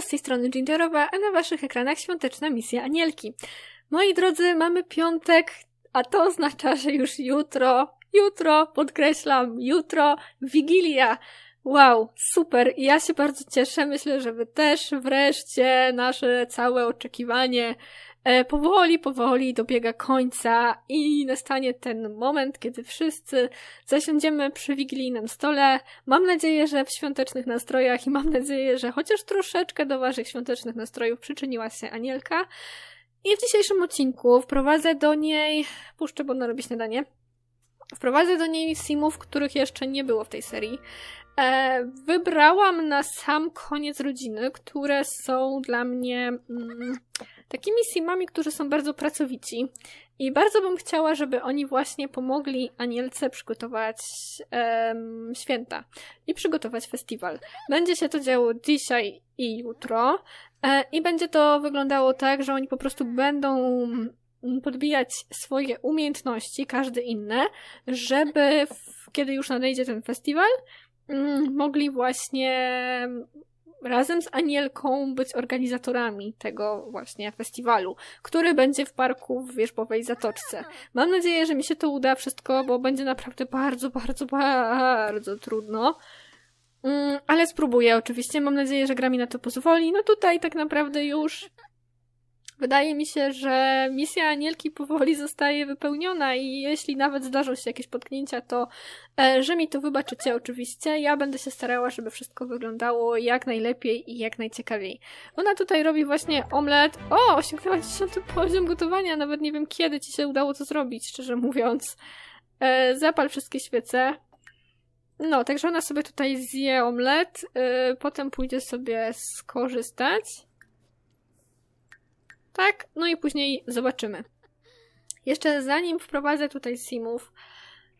z tej strony Gingerowa, a na waszych ekranach świąteczna misja Anielki. Moi drodzy, mamy piątek, a to oznacza, że już jutro, jutro, podkreślam, jutro, Wigilia. Wow, super. I ja się bardzo cieszę. Myślę, że wy też wreszcie nasze całe oczekiwanie E, powoli, powoli dobiega końca i nastanie ten moment, kiedy wszyscy zasiądziemy przy wigilijnym stole. Mam nadzieję, że w świątecznych nastrojach i mam nadzieję, że chociaż troszeczkę do waszych świątecznych nastrojów przyczyniła się Anielka. I w dzisiejszym odcinku wprowadzę do niej, puszczę, bo ona robi śniadanie, wprowadzę do niej simów, których jeszcze nie było w tej serii. E, wybrałam na sam koniec rodziny, które są dla mnie... Mm, takimi simami, którzy są bardzo pracowici. I bardzo bym chciała, żeby oni właśnie pomogli Anielce przygotować um, święta i przygotować festiwal. Będzie się to działo dzisiaj i jutro. E, I będzie to wyglądało tak, że oni po prostu będą mm, podbijać swoje umiejętności, każdy inne, żeby w, kiedy już nadejdzie ten festiwal, mm, mogli właśnie razem z Anielką być organizatorami tego właśnie festiwalu, który będzie w parku w Wierzbowej Zatoczce. Mam nadzieję, że mi się to uda wszystko, bo będzie naprawdę bardzo, bardzo, bardzo trudno. Mm, ale spróbuję oczywiście, mam nadzieję, że gra mi na to pozwoli. No tutaj tak naprawdę już wydaje mi się, że misja Anielki powoli zostaje wypełniona i jeśli nawet zdarzą się jakieś potknięcia, to e, że mi to wybaczycie oczywiście. Ja będę się starała, żeby wszystko wyglądało jak najlepiej i jak najciekawiej. Ona tutaj robi właśnie omlet. O, osiągnęła 10 poziom gotowania, nawet nie wiem kiedy ci się udało to zrobić, szczerze mówiąc. E, zapal wszystkie świece. No, także ona sobie tutaj zje omlet, e, potem pójdzie sobie skorzystać tak? No i później zobaczymy. Jeszcze zanim wprowadzę tutaj Simów,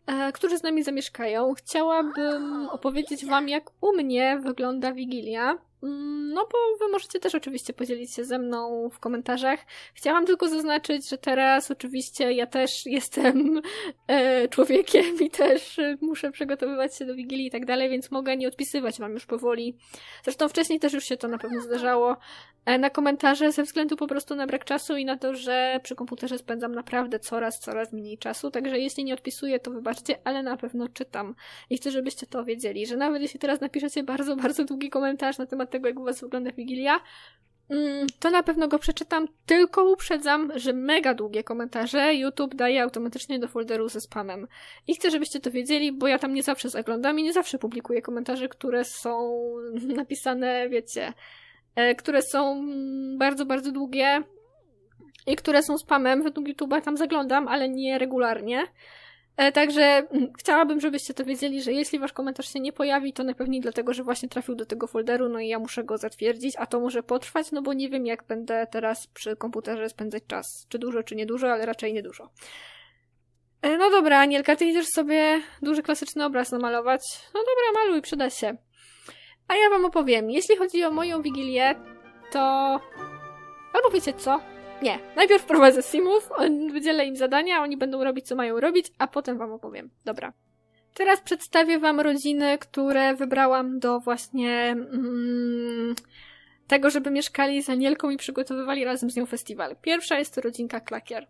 e, którzy z nami zamieszkają, chciałabym opowiedzieć Wam, jak u mnie wygląda Wigilia. Mm, no bo wy możecie też oczywiście podzielić się ze mną w komentarzach. Chciałam tylko zaznaczyć, że teraz oczywiście ja też jestem e, człowiekiem i też e, muszę przygotowywać się do Wigilii i tak dalej, więc mogę nie odpisywać wam już powoli. Zresztą wcześniej też już się to na pewno zdarzało tak. e, na komentarze ze względu po prostu na brak czasu i na to, że przy komputerze spędzam naprawdę coraz, coraz mniej czasu, także jeśli nie odpisuję, to wybaczcie, ale na pewno czytam. I chcę, żebyście to wiedzieli, że nawet jeśli teraz napiszecie bardzo, bardzo długi komentarz na temat tego, jak u was wygląda Wigilia, mm, to na pewno go przeczytam, tylko uprzedzam, że mega długie komentarze YouTube daje automatycznie do folderu ze spamem. I chcę, żebyście to wiedzieli, bo ja tam nie zawsze zaglądam i nie zawsze publikuję komentarze, które są napisane, wiecie, e, które są bardzo, bardzo długie i które są spamem. Według YouTube'a tam zaglądam, ale nie regularnie. E, także mm, chciałabym, żebyście to wiedzieli, że jeśli wasz komentarz się nie pojawi, to najpewniej dlatego, że właśnie trafił do tego folderu, no i ja muszę go zatwierdzić, a to może potrwać, no bo nie wiem, jak będę teraz przy komputerze spędzać czas. Czy dużo, czy niedużo, ale raczej niedużo. E, no dobra, Anielka, ty idziesz sobie duży klasyczny obraz namalować. No dobra, maluj, przyda się. A ja wam opowiem. Jeśli chodzi o moją wigilię, to... Albo wiecie co? Nie. Najpierw prowadzę simów, wydzielę im zadania, oni będą robić, co mają robić, a potem wam opowiem. Dobra. Teraz przedstawię wam rodziny, które wybrałam do właśnie... Mm, tego, żeby mieszkali z Anielką i przygotowywali razem z nią festiwal. Pierwsza jest to rodzinka Klakier.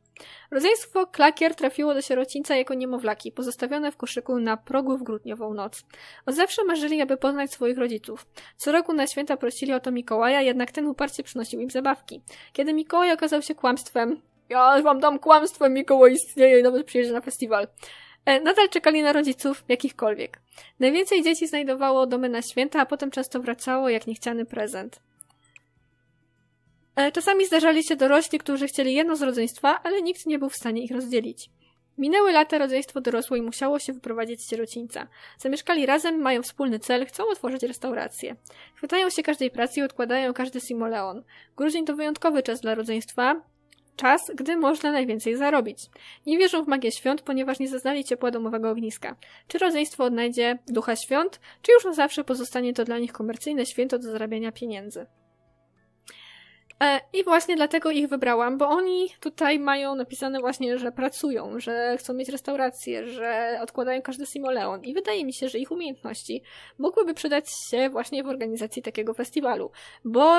Rodzeństwo Klakier trafiło do sierocińca jako niemowlaki, pozostawione w koszyku na progu w grudniową noc. Od zawsze marzyli, aby poznać swoich rodziców. Co roku na święta prosili o to Mikołaja, jednak ten uparcie przynosił im zabawki. Kiedy Mikołaj okazał się kłamstwem, ja wam dam kłamstwo, Mikołaj istnieje i nawet przyjedzie na festiwal e, nadal czekali na rodziców jakichkolwiek. Najwięcej dzieci znajdowało domy na święta, a potem często wracało jak niechciany prezent. E, czasami zdarzali się dorośli, którzy chcieli jedno z rodzeństwa, ale nikt nie był w stanie ich rozdzielić. Minęły lata, rodzeństwo dorosło i musiało się wyprowadzić z sierocińca. Zamieszkali razem, mają wspólny cel, chcą otworzyć restaurację. Chwytają się każdej pracy i odkładają każdy simoleon. Grudzień to wyjątkowy czas dla rodzeństwa, czas, gdy można najwięcej zarobić. Nie wierzą w magię świąt, ponieważ nie zaznali ciepła domowego ogniska. Czy rodzeństwo odnajdzie ducha świąt, czy już na zawsze pozostanie to dla nich komercyjne święto do zarabiania pieniędzy? E, I właśnie dlatego ich wybrałam, bo oni tutaj mają napisane właśnie, że pracują, że chcą mieć restaurację, że odkładają każdy simoleon i wydaje mi się, że ich umiejętności mogłyby przydać się właśnie w organizacji takiego festiwalu, bo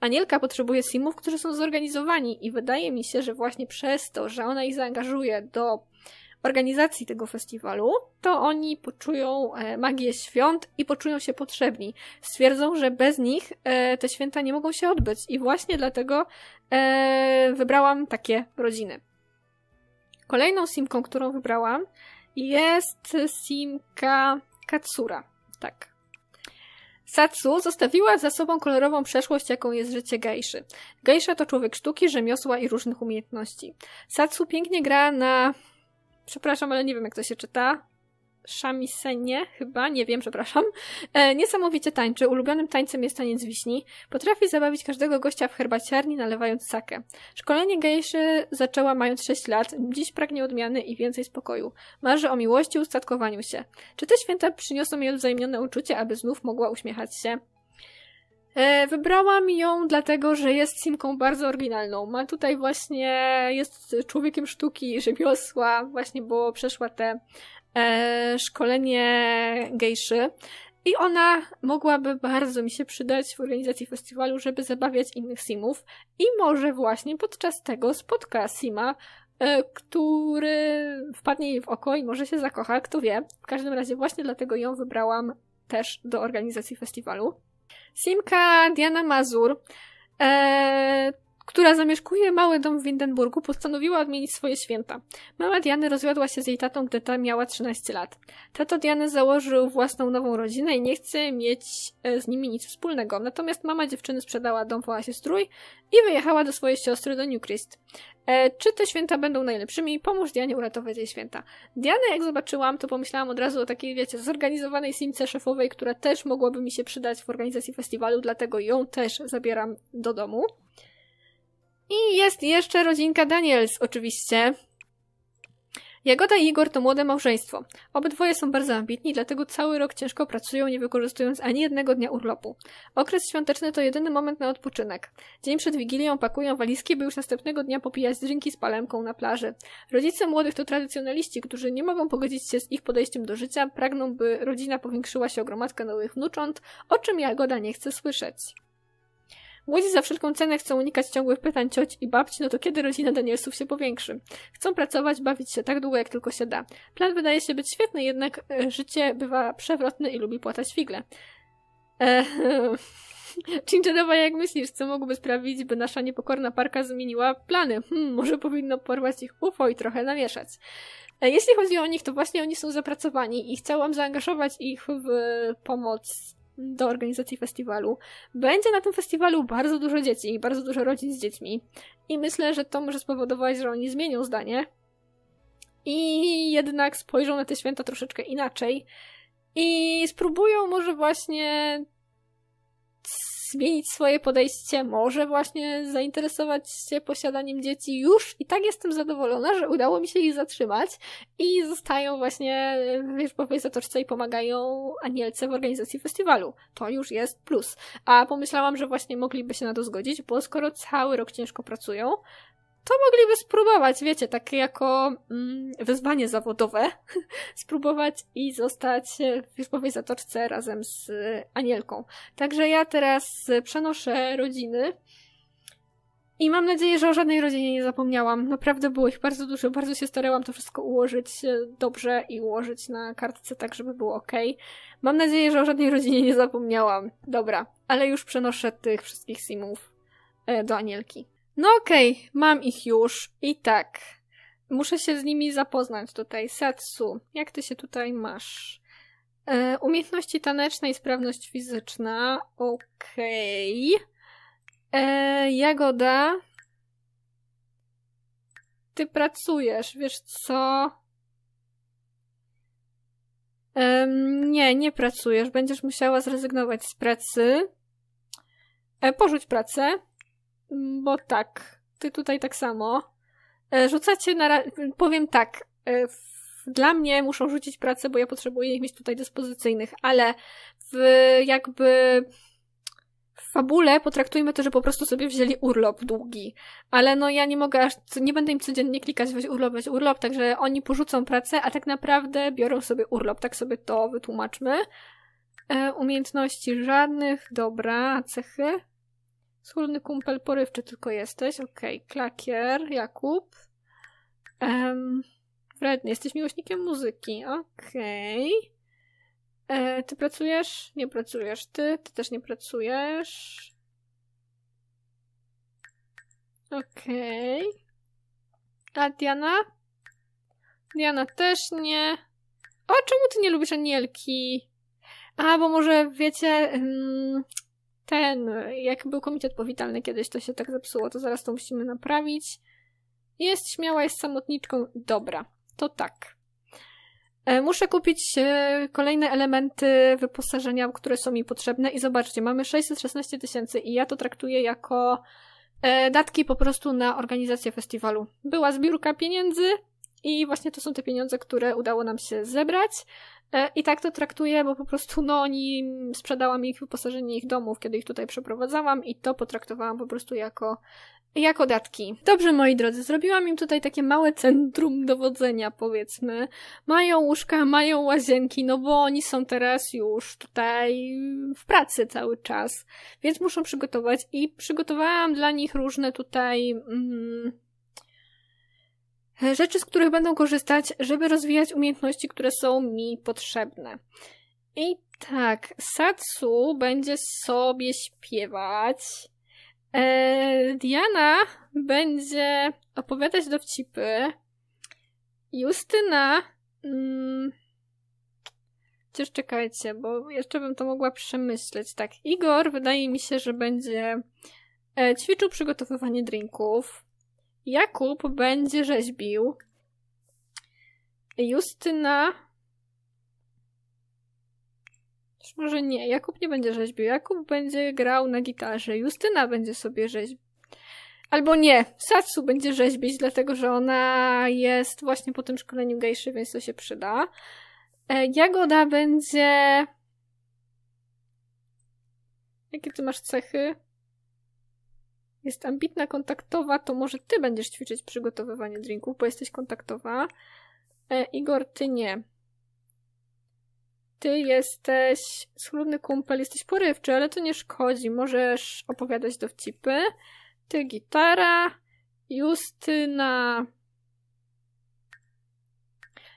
Anielka potrzebuje simów, którzy są zorganizowani i wydaje mi się, że właśnie przez to, że ona ich zaangażuje do organizacji tego festiwalu, to oni poczują e, magię świąt i poczują się potrzebni. Stwierdzą, że bez nich e, te święta nie mogą się odbyć i właśnie dlatego e, wybrałam takie rodziny. Kolejną simką, którą wybrałam, jest simka Katsura. Tak, Satsu zostawiła za sobą kolorową przeszłość, jaką jest życie gejszy. Gejsza to człowiek sztuki, rzemiosła i różnych umiejętności. Satsu pięknie gra na przepraszam, ale nie wiem jak to się czyta. Szamisenie, chyba, nie wiem, przepraszam. E, niesamowicie tańczy, ulubionym tańcem jest taniec wiśni. Potrafi zabawić każdego gościa w herbaciarni, nalewając sakę. Szkolenie gejszy zaczęła mając 6 lat, dziś pragnie odmiany i więcej spokoju. Marzy o miłości, ustatkowaniu się. Czy te święta przyniosą jej wzajemnione uczucie, aby znów mogła uśmiechać się? E, wybrałam ją dlatego, że jest simką bardzo oryginalną. Ma tutaj właśnie, jest człowiekiem sztuki i rzemiosła, właśnie bo przeszła te e, szkolenie gejszy. I ona mogłaby bardzo mi się przydać w organizacji festiwalu, żeby zabawiać innych simów. I może właśnie podczas tego spotka sima, e, który wpadnie jej w oko i może się zakocha, kto wie. W każdym razie właśnie dlatego ją wybrałam też do organizacji festiwalu. Simka Diana Mazur. Eee, która zamieszkuje mały dom w Windenburgu, postanowiła odmienić swoje święta. Mama Diany rozwiodła się z jej tatą, gdy ta miała 13 lat. Tato Diany założył własną nową rodzinę i nie chce mieć e, z nimi nic wspólnego. Natomiast mama dziewczyny sprzedała dom w Oasie Strój i wyjechała do swojej siostry do Newcrest. E, czy te święta będą najlepszymi? Pomóż Dianie uratować jej święta. Dianę jak zobaczyłam, to pomyślałam od razu o takiej, wiecie, zorganizowanej simce szefowej, która też mogłaby mi się przydać w organizacji festiwalu, dlatego ją też zabieram do domu. I jest jeszcze rodzinka Daniels, oczywiście. Jagoda i Igor to młode małżeństwo. Obydwoje są bardzo ambitni, dlatego cały rok ciężko pracują, nie wykorzystując ani jednego dnia urlopu. Okres świąteczny to jedyny moment na odpoczynek. Dzień przed Wigilią pakują walizki, by już następnego dnia popijać drinki z palemką na plaży. Rodzice młodych to tradycjonaliści, którzy nie mogą pogodzić się z ich podejściem do życia, pragną, by rodzina powiększyła się o gromadkę nowych wnucząt, o czym Jagoda nie chce słyszeć. Młodzi za wszelką cenę chcą unikać ciągłych pytań cioć i babci, no to kiedy rodzina Danielsów się powiększy? Chcą pracować, bawić się tak długo, jak tylko się da. Plan wydaje się być świetny, jednak e, życie bywa przewrotne i lubi płatać figle. Eee... Czincherowa, jak myślisz, co mogłoby sprawić, by nasza niepokorna parka zmieniła plany? Hmm, może powinno porwać ich UFO i trochę namieszać. E, jeśli chodzi o nich, to właśnie oni są zapracowani i chciałam zaangażować ich w pomoc do organizacji festiwalu. Będzie na tym festiwalu bardzo dużo dzieci i bardzo dużo rodzin z dziećmi. I myślę, że to może spowodować, że oni zmienią zdanie i jednak spojrzą na te święta troszeczkę inaczej i spróbują może właśnie zmienić swoje podejście, może właśnie zainteresować się posiadaniem dzieci. Już i tak jestem zadowolona, że udało mi się ich zatrzymać i zostają właśnie w Wierzbowej Zatoczce i pomagają Anielce w organizacji festiwalu. To już jest plus. A pomyślałam, że właśnie mogliby się na to zgodzić, bo skoro cały rok ciężko pracują, to mogliby spróbować, wiecie, tak jako mm, wyzwanie zawodowe, spróbować i zostać e, w Wierzbowej Zatoczce razem z e, Anielką. Także ja teraz e, przenoszę rodziny i mam nadzieję, że o żadnej rodzinie nie zapomniałam. Naprawdę było ich bardzo dużo, bardzo się starałam to wszystko ułożyć dobrze i ułożyć na kartce tak, żeby było ok. Mam nadzieję, że o żadnej rodzinie nie zapomniałam. Dobra, ale już przenoszę tych wszystkich simów do Anielki. No okej, okay, mam ich już i tak. Muszę się z nimi zapoznać tutaj. Satsu, jak ty się tutaj masz? E, umiejętności taneczne i sprawność fizyczna. Okej. Okay. E, jagoda. Ty pracujesz, wiesz co? nie, nie pracujesz. Będziesz musiała zrezygnować z pracy. E, porzuć pracę bo tak, ty tutaj tak samo. E, rzucacie na. Powiem tak. E, dla mnie muszą rzucić pracę, bo ja potrzebuję ich mieć tutaj dyspozycyjnych, ale w jakby w fabule potraktujmy to, że po prostu sobie wzięli urlop długi. Ale no ja nie mogę aż, nie będę im codziennie klikać, weź urlop, weź urlop, także oni porzucą pracę, a tak naprawdę biorą sobie urlop. Tak sobie to wytłumaczmy. E, umiejętności żadnych, dobra, cechy. Słynny kumpel porywczy tylko jesteś. Okej, okay. klakier, Jakub. Um, jesteś miłośnikiem muzyki. Okej. Okay. E, ty pracujesz? Nie pracujesz. Ty? Ty też nie pracujesz. Okej. Okay. A Diana? Diana też nie. O, czemu ty nie lubisz Anielki? A, bo może wiecie... Hmm ten, jak był komitet powitalny kiedyś, to się tak zepsuło, to zaraz to musimy naprawić. Jest śmiała, jest samotniczką. Dobra, to tak. E, muszę kupić e, kolejne elementy wyposażenia, które są mi potrzebne i zobaczcie, mamy 616 tysięcy i ja to traktuję jako e, datki po prostu na organizację festiwalu. Była zbiórka pieniędzy i właśnie to są te pieniądze, które udało nam się zebrać. E, I tak to traktuję, bo po prostu no oni sprzedałam ich wyposażenie ich domów, kiedy ich tutaj przeprowadzałam i to potraktowałam po prostu jako jako datki. Dobrze, moi drodzy, zrobiłam im tutaj takie małe centrum dowodzenia, powiedzmy. Mają łóżka, mają łazienki, no bo oni są teraz już tutaj w pracy cały czas, więc muszą przygotować i przygotowałam dla nich różne tutaj. Mm, E, rzeczy, z których będą korzystać, żeby rozwijać umiejętności, które są mi potrzebne. I tak, Satsu będzie sobie śpiewać. E, Diana będzie opowiadać dowcipy. Justyna. Hmm, czekajcie, bo jeszcze bym to mogła przemyśleć. Tak, Igor wydaje mi się, że będzie e, ćwiczył przygotowywanie drinków. Jakub będzie rzeźbił. Justyna. Może nie, Jakub nie będzie rzeźbił. Jakub będzie grał na gitarze. Justyna będzie sobie rzeźbił. Albo nie, Satsu będzie rzeźbić, dlatego że ona jest właśnie po tym szkoleniu gejszy, więc to się przyda. E, Jagoda będzie. Jakie ty masz cechy? jest ambitna kontaktowa, to może ty będziesz ćwiczyć przygotowywanie drinków, bo jesteś kontaktowa. E, Igor, ty nie. Ty jesteś schludny kumpel, jesteś porywczy, ale to nie szkodzi. Możesz opowiadać dowcipy. Ty gitara, Justyna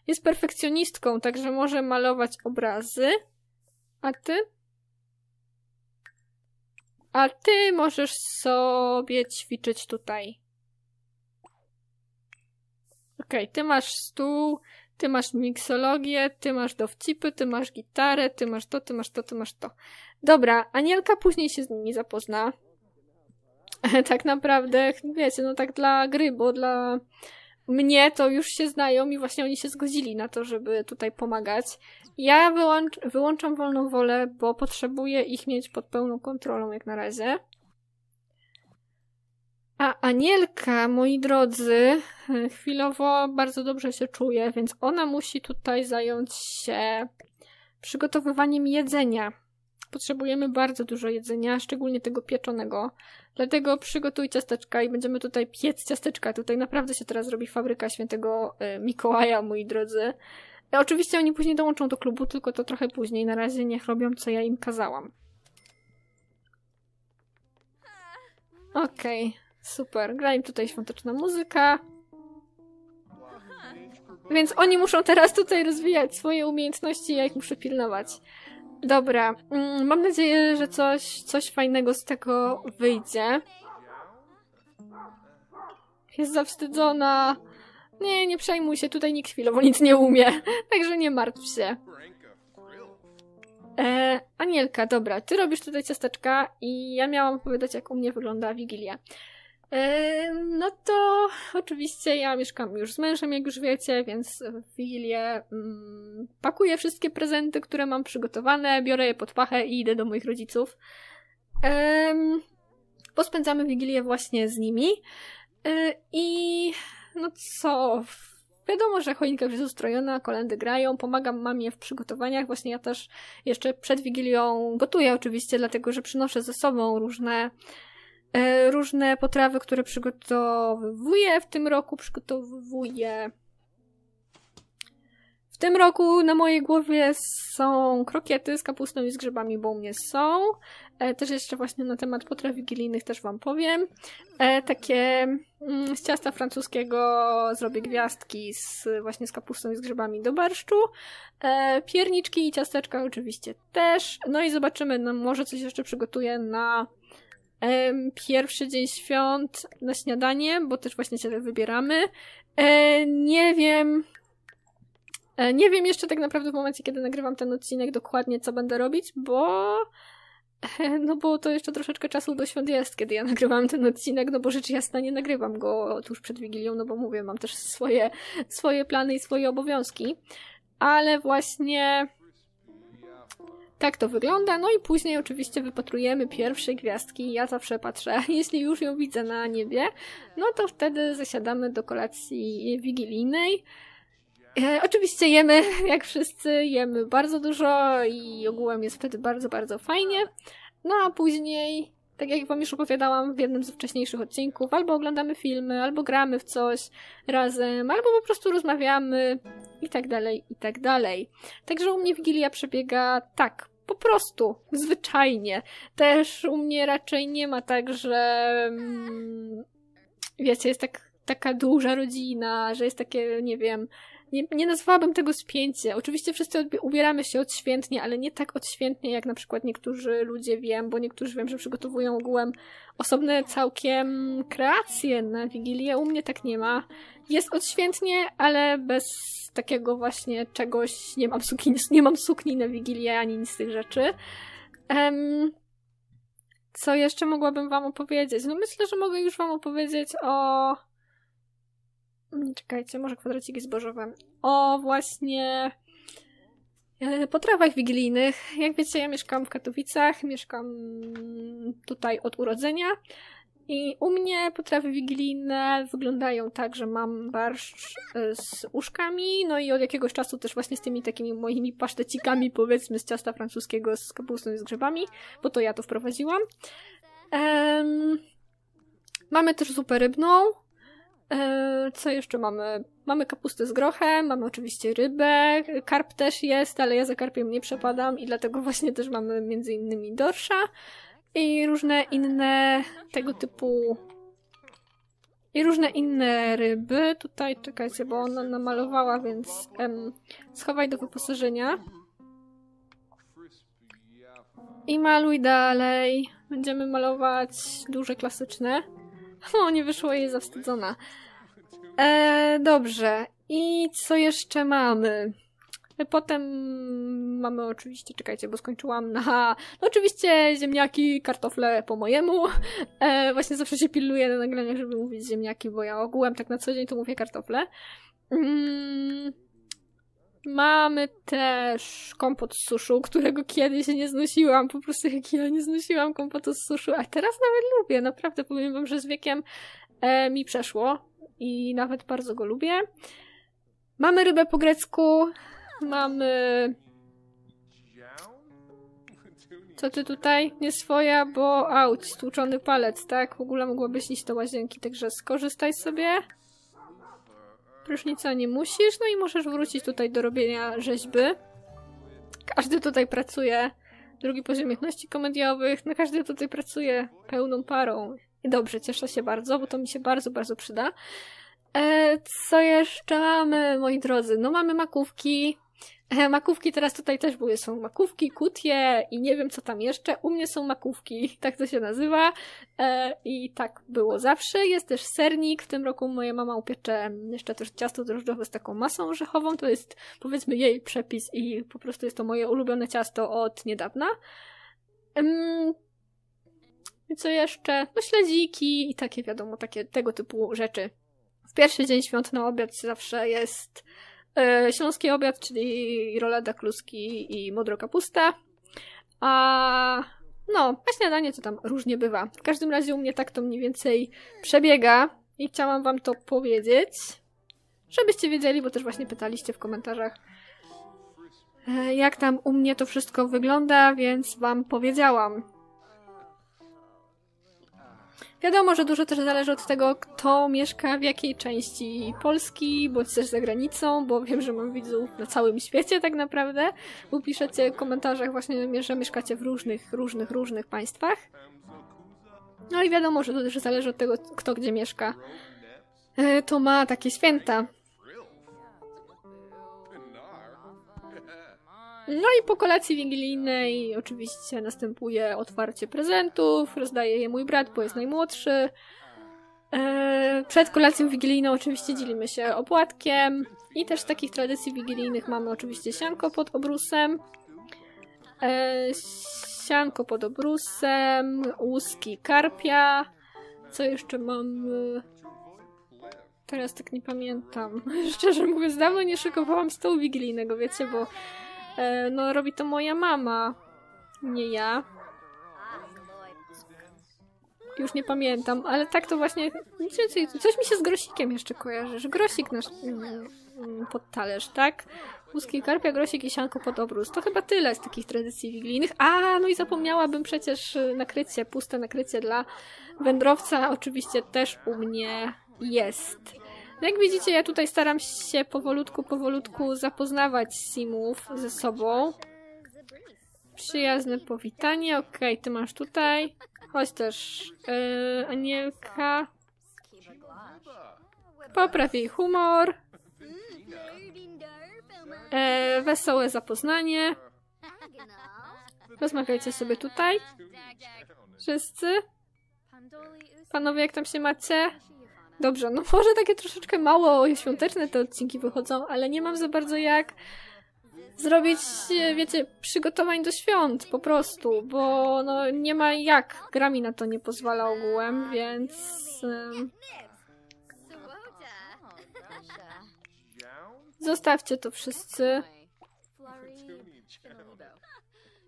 jest perfekcjonistką, także może malować obrazy. A ty? A ty możesz sobie ćwiczyć tutaj. Okej, okay, ty masz stół, ty masz miksologię, ty masz dowcipy, ty masz gitarę, ty masz to, ty masz to, ty masz to. Dobra, Anielka później się z nimi zapozna. tak naprawdę, wiecie, no tak dla gry, bo dla mnie to już się znają i właśnie oni się zgodzili na to, żeby tutaj pomagać. Ja wyłącz, wyłączam wolną wolę, bo potrzebuję ich mieć pod pełną kontrolą jak na razie. A Anielka, moi drodzy, chwilowo bardzo dobrze się czuje, więc ona musi tutaj zająć się przygotowywaniem jedzenia. Potrzebujemy bardzo dużo jedzenia, szczególnie tego pieczonego. Dlatego przygotuj ciasteczka i będziemy tutaj piec ciasteczka. Tutaj naprawdę się teraz robi fabryka świętego y, Mikołaja, moi drodzy oczywiście oni później dołączą do klubu, tylko to trochę później. Na razie niech robią, co ja im kazałam. Okej, okay, super. Gra im tutaj świąteczna muzyka. Więc oni muszą teraz tutaj rozwijać swoje umiejętności, ja ich muszę pilnować. Dobra, mm, mam nadzieję, że coś, coś fajnego z tego wyjdzie. Jest zawstydzona. Nie, nie przejmuj się, tutaj nikt chwilowo nic nie umie, także nie martw się. E, Anielka, dobra, ty robisz tutaj ciasteczka i ja miałam opowiadać, jak u mnie wygląda Wigilia. E, no to oczywiście ja mieszkam już z mężem, jak już wiecie, więc w Wigilię mm, pakuję wszystkie prezenty, które mam przygotowane, biorę je pod pachę i idę do moich rodziców. E, pospędzamy Wigilię właśnie z nimi. E, I no co? Wiadomo, że choinka już jest ustrojona, kolendy grają, pomagam mamie w przygotowaniach. Właśnie ja też jeszcze przed Wigilią gotuję oczywiście, dlatego że przynoszę ze sobą różne e, różne potrawy, które przygotowuję w tym roku. Przygotowuję tym roku na mojej głowie są krokiety z kapustą i z grzybami, bo u mnie są. E, też jeszcze właśnie na temat potraw wigilijnych też Wam powiem. E, takie mm, z ciasta francuskiego zrobię gwiazdki z, właśnie z kapustą i z grzybami do barszczu. E, pierniczki i ciasteczka oczywiście też. No i zobaczymy, no może coś jeszcze przygotuję na pierwszy dzień świąt na śniadanie, bo też właśnie się wybieramy. Nie wiem, E, nie wiem jeszcze tak naprawdę w momencie, kiedy nagrywam ten odcinek dokładnie, co będę robić, bo e, no bo to jeszcze troszeczkę czasu do świąt jest, kiedy ja nagrywam ten odcinek, no bo rzecz jasna nie nagrywam go tuż przed Wigilią, no bo mówię, mam też swoje, swoje plany i swoje obowiązki. Ale właśnie tak to wygląda. No i później oczywiście wypatrujemy pierwsze gwiazdki. Ja zawsze patrzę, jeśli już ją widzę na niebie, no to wtedy zasiadamy do kolacji wigilijnej. E, oczywiście jemy, jak wszyscy, jemy bardzo dużo i ogółem jest wtedy bardzo, bardzo fajnie. No a później, tak jak wam już opowiadałam w jednym z wcześniejszych odcinków, albo oglądamy filmy, albo gramy w coś razem, albo po prostu rozmawiamy i tak dalej, i tak dalej. Także u mnie Wigilia przebiega tak, po prostu, zwyczajnie. Też u mnie raczej nie ma tak, że mm, wiecie, jest tak, taka duża rodzina, że jest takie, nie wiem, nie, nie nazwałabym tego spięcie. Oczywiście wszyscy ubieramy się odświętnie, ale nie tak odświętnie, jak na przykład niektórzy ludzie wiem, bo niektórzy wiem, że przygotowują ogółem osobne całkiem kreacje na Wigilię. U mnie tak nie ma. Jest odświętnie, ale bez takiego właśnie czegoś, nie mam sukni, nie mam sukni na Wigilię, ani nic z tych rzeczy. Um, co jeszcze mogłabym wam opowiedzieć? No myślę, że mogę już wam opowiedzieć o Mm, czekajcie, może kwadraciki zbożowe. O, właśnie. E, po trawach wigilijnych. Jak wiecie, ja mieszkam w Katowicach, mieszkam tutaj od urodzenia. I u mnie potrawy wigilijne wyglądają tak, że mam barszcz e, z uszkami, no i od jakiegoś czasu też właśnie z tymi takimi moimi pasztecikami, powiedzmy, z ciasta francuskiego, z kapustą i z grzybami, bo to ja to wprowadziłam. Um, mamy też zupę rybną, E, co jeszcze mamy? Mamy kapustę z grochem, mamy oczywiście rybę, karp też jest, ale ja za karpiem nie przepadam i dlatego właśnie też mamy między innymi dorsza i różne inne tego typu i różne inne ryby. Tutaj czekajcie, bo ona namalowała, więc em, schowaj do wyposażenia. I maluj dalej. Będziemy malować duże klasyczne. O, nie wyszło jej zawstydzona. E, dobrze. I co jeszcze mamy? Potem mamy oczywiście, czekajcie, bo skończyłam na. No oczywiście ziemniaki, kartofle po mojemu. E, właśnie zawsze się pilnuję na nagraniach, żeby mówić ziemniaki, bo ja ogółem tak na co dzień to mówię kartofle. Mm. Mamy też kompot z suszu, którego kiedyś nie znosiłam, po prostu jak ja nie znosiłam kompotu z suszu, a teraz nawet lubię, naprawdę powiem wam, że z wiekiem e, mi przeszło i nawet bardzo go lubię. Mamy rybę po grecku, mamy... Co ty tutaj? Nie swoja, bo auć, stłuczony palec, tak? W ogóle mogłabyś iść do łazienki, także skorzystaj sobie prysznica nie musisz, no i możesz wrócić tutaj do robienia rzeźby. Każdy tutaj pracuje, drugi poziom umiejętności komediowych, no każdy tutaj pracuje pełną parą. I dobrze, cieszę się bardzo, bo to mi się bardzo, bardzo przyda. E, co jeszcze mamy, moi drodzy? No mamy makówki, E, makówki teraz tutaj też były. Są makówki, kutie i nie wiem co tam jeszcze. U mnie są makówki, tak to się nazywa. E, I tak było zawsze. Jest też sernik. W tym roku moja mama upiecze jeszcze też ciasto drożdżowe z taką masą orzechową. To jest powiedzmy jej przepis i po prostu jest to moje ulubione ciasto od niedawna. I co jeszcze? No śledziki i takie wiadomo, takie tego typu rzeczy. W pierwszy dzień świąt na obiad zawsze jest E, śląski obiad, czyli rolada, kluski i modro kapusta. A no, a śniadanie to tam różnie bywa. W każdym razie u mnie tak to mniej więcej przebiega i chciałam wam to powiedzieć, żebyście wiedzieli, bo też właśnie pytaliście w komentarzach, e, jak tam u mnie to wszystko wygląda, więc wam powiedziałam. Wiadomo, że dużo też zależy od tego, kto mieszka w jakiej części Polski, bądź też za granicą, bo wiem, że mam widzów na całym świecie tak naprawdę, bo piszecie w komentarzach właśnie, że mieszkacie w różnych, różnych, różnych państwach. No i wiadomo, że to też zależy od tego, kto gdzie mieszka. E, to ma takie święta, No i po kolacji wigilijnej oczywiście następuje otwarcie prezentów, rozdaje je mój brat, bo jest najmłodszy. E, przed kolacją wigilijną oczywiście dzielimy się opłatkiem i też z takich tradycji wigilijnych mamy oczywiście sianko pod obrusem, e, sianko pod obrusem, łuski karpia, co jeszcze mam? Teraz tak nie pamiętam. Szczerze mówiąc, dawno nie szykowałam stołu wigilijnego, wiecie, bo E, no robi to moja mama, nie ja. Już nie pamiętam, ale tak to właśnie, coś mi się z grosikiem jeszcze kojarzy, że grosik nasz mm, mm, pod talerz, tak? Łuski karpia, grosik i sianko pod obrus. To chyba tyle z takich tradycji wigilijnych. A, no i zapomniałabym przecież y, nakrycie, puste nakrycie dla wędrowca oczywiście też u mnie jest. No jak widzicie, ja tutaj staram się powolutku, powolutku zapoznawać simów ze sobą. Przyjazne powitanie, okej, okay, ty masz tutaj. Chodź też, yy, Anielka. Popraw jej humor. E, wesołe zapoznanie. Rozmawiajcie sobie tutaj. Wszyscy. Panowie, jak tam się macie? Dobrze, no może takie troszeczkę mało świąteczne te odcinki wychodzą, ale nie mam za bardzo jak zrobić, wiecie, przygotowań do świąt po prostu, bo no nie ma jak. Gra mi na to nie pozwala ogółem, więc... Zostawcie to wszyscy.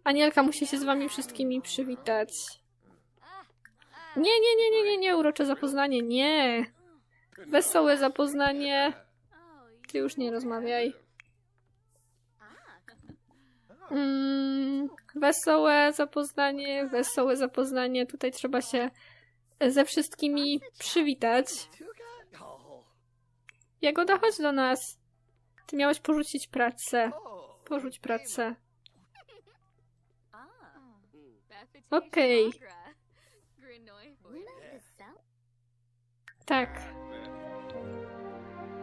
Anielka musi się z wami wszystkimi przywitać. Nie, nie, nie, nie, nie, nie, urocze zapoznanie, nie. Wesołe zapoznanie. Ty już nie rozmawiaj. Mm, wesołe zapoznanie, wesołe zapoznanie. Tutaj trzeba się ze wszystkimi przywitać. Jagoda, chodź do nas. Ty miałeś porzucić pracę. Porzuć pracę. Okej. Okay. Tak.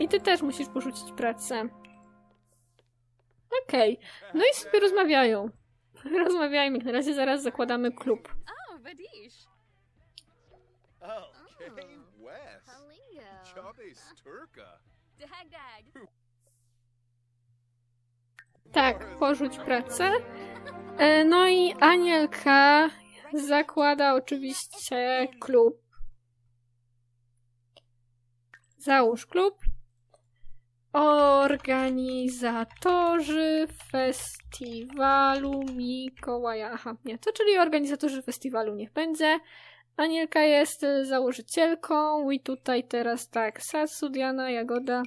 I ty też musisz porzucić pracę. Okej. Okay. No i sobie rozmawiają. Rozmawiajmy. Na razie zaraz zakładamy klub. Oh, Vadish. Oh, Kay Chavez Turka. Dag, dag. Tak, porzuć pracę. E, no i Anielka zakłada oczywiście klub Załóż klub. Organizatorzy festiwalu Mikołaja. Aha, nie, to czyli organizatorzy festiwalu niech będzie. Anielka jest założycielką i tutaj teraz tak, Sasu, Diana, Jagoda.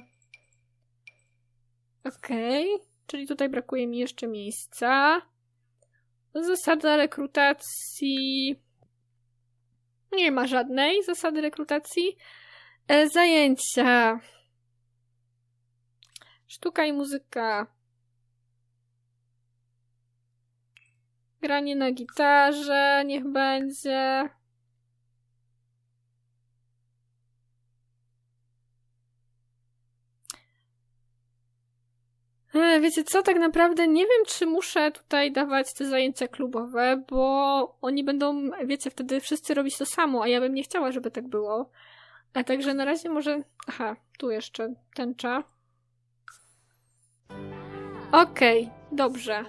Okej, okay. czyli tutaj brakuje mi jeszcze miejsca. Zasada rekrutacji. Nie ma żadnej zasady rekrutacji. E, zajęcia. Sztuka i muzyka. Granie na gitarze, niech będzie. E, wiecie co, tak naprawdę nie wiem, czy muszę tutaj dawać te zajęcia klubowe, bo oni będą, wiecie, wtedy wszyscy robić to samo, a ja bym nie chciała, żeby tak było. A także na razie może... Aha, tu jeszcze tęcza. Okej, okay, dobrze.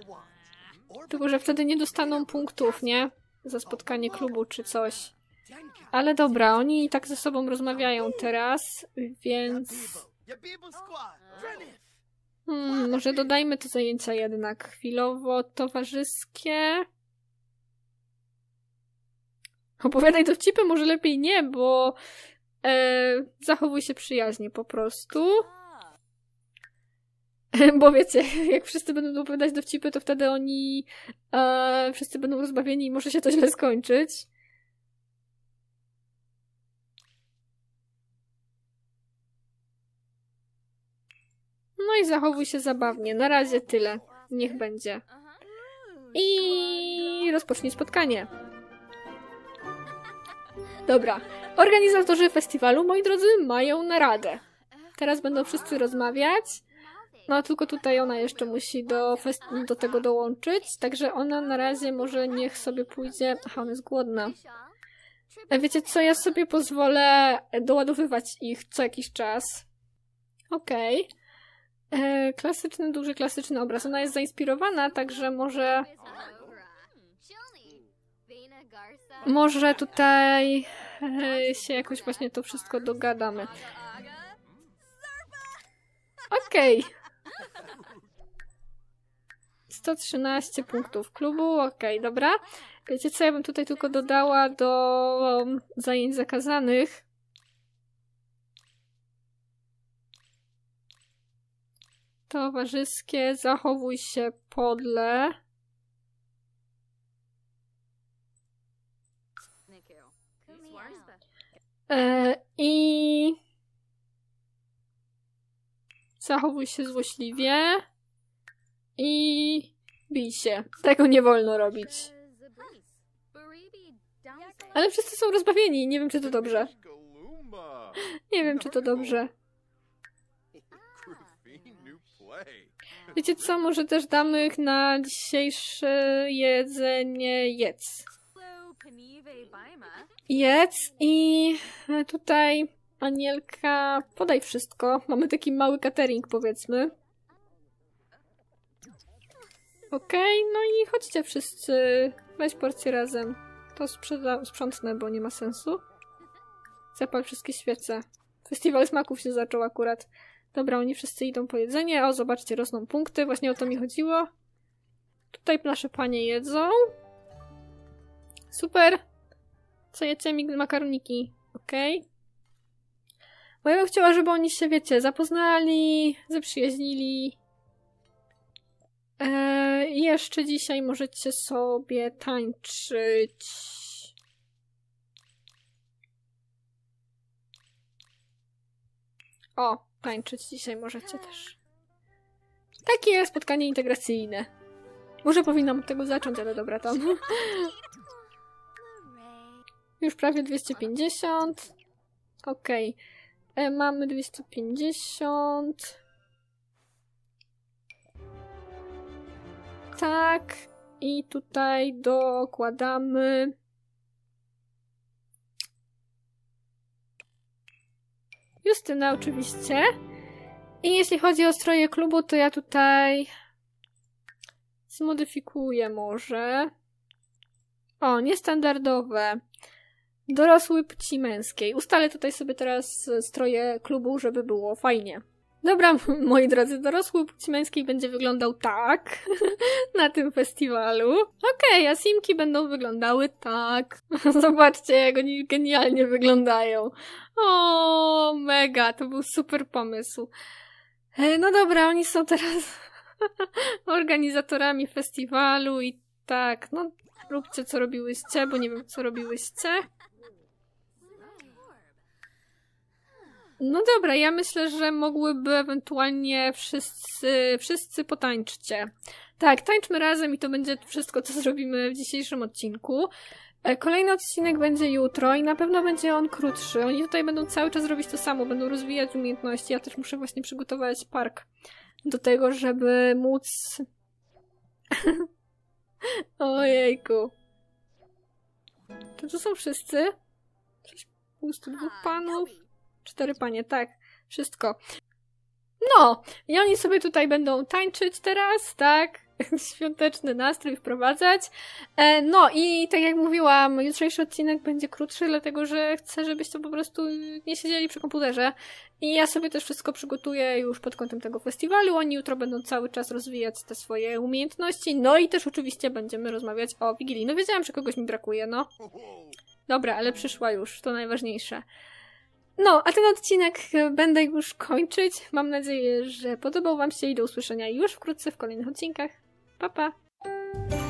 Tylko, że wtedy nie dostaną punktów, nie? Za spotkanie klubu czy coś. Ale dobra, oni i tak ze sobą rozmawiają teraz, więc... Hmm, może dodajmy te zajęcia jednak chwilowo towarzyskie. Opowiadaj dowcipy, może lepiej nie, bo E, zachowuj się przyjaźnie po prostu. Bo wiecie, jak wszyscy będą opowiadać dowcipy, to wtedy oni e, wszyscy będą rozbawieni i może się to źle skończyć. No i zachowuj się zabawnie. Na razie tyle. Niech będzie. I rozpocznij spotkanie. Dobra, organizatorzy festiwalu, moi drodzy, mają naradę. Teraz będą wszyscy rozmawiać. No tylko tutaj ona jeszcze musi do, do tego dołączyć, także ona na razie może niech sobie pójdzie... Aha, ona jest głodna. E, wiecie co, ja sobie pozwolę doładowywać ich co jakiś czas. Okej. Okay. E, klasyczny, duży, klasyczny obraz. Ona jest zainspirowana, także może może tutaj e, się jakoś właśnie to wszystko dogadamy. Okej. Okay. 113 punktów klubu, okej, okay, dobra. Wiecie co, ja bym tutaj tylko dodała do um, zajęć zakazanych. Towarzyskie, zachowuj się podle. E, I zachowuj się złośliwie i bij się. Tego nie wolno robić. Ale wszyscy są rozbawieni. Nie wiem, czy to dobrze. Nie wiem, czy to dobrze. Wiecie co, może też damy na dzisiejsze jedzenie jedz. Jedz i e, tutaj Anielka, podaj wszystko. Mamy taki mały catering, powiedzmy. Okej, okay, no i chodźcie wszyscy. Weź porcję razem. To sprzeda sprzątnę, bo nie ma sensu. Zapal wszystkie świece. Festiwal smaków się zaczął akurat. Dobra, oni wszyscy idą po jedzenie. O, zobaczcie, rosną punkty. Właśnie o to mi chodziło. Tutaj nasze panie jedzą. Super co jecie makaroniki, okej? Okay? Bo ja bym chciała, żeby oni się, wiecie, zapoznali, zaprzyjaźnili. Eee, jeszcze dzisiaj możecie sobie tańczyć. O, tańczyć dzisiaj możecie też. Takie spotkanie integracyjne. Może powinnam od tego zacząć, ale dobra, tam. Już prawie 250. Okej. Okay. E, mamy 250. Tak. I tutaj dokładamy... Justyna oczywiście. I jeśli chodzi o stroje klubu, to ja tutaj zmodyfikuję może. O, niestandardowe dorosły płci męskiej. Ustalę tutaj sobie teraz stroje klubu, żeby było fajnie. Dobra, moi drodzy, dorosły płci męskiej będzie wyglądał tak na tym festiwalu. Okej, okay, a simki będą wyglądały tak. Zobaczcie, jak oni genialnie wyglądają. O, mega, to był super pomysł. E, no dobra, oni są teraz organizatorami festiwalu i tak, no róbcie co robiłyście, bo nie wiem co robiłyście. No dobra, ja myślę, że mogłyby ewentualnie wszyscy, wszyscy potańczcie. Tak, tańczmy razem i to będzie wszystko, co zrobimy w dzisiejszym odcinku. E, kolejny odcinek będzie jutro i na pewno będzie on krótszy. Oni tutaj będą cały czas robić to samo, będą rozwijać umiejętności. Ja też muszę właśnie przygotować park do tego, żeby móc. Ojejku. Czy to są wszyscy? Coś pustu dwóch panów. Cztery panie, tak. Wszystko. No, i oni sobie tutaj będą tańczyć teraz, tak? Świąteczny nastrój wprowadzać. E, no i tak jak mówiłam, jutrzejszy odcinek będzie krótszy, dlatego że chcę, żebyście po prostu nie siedzieli przy komputerze. I ja sobie też wszystko przygotuję już pod kątem tego festiwalu. Oni jutro będą cały czas rozwijać te swoje umiejętności. No i też oczywiście będziemy rozmawiać o Wigilii. No wiedziałam, że kogoś mi brakuje, no. Dobra, ale przyszła już, to najważniejsze. No, a ten odcinek e, będę już kończyć. Mam nadzieję, że podobał Wam się i do usłyszenia już wkrótce w kolejnych odcinkach. Pa, pa!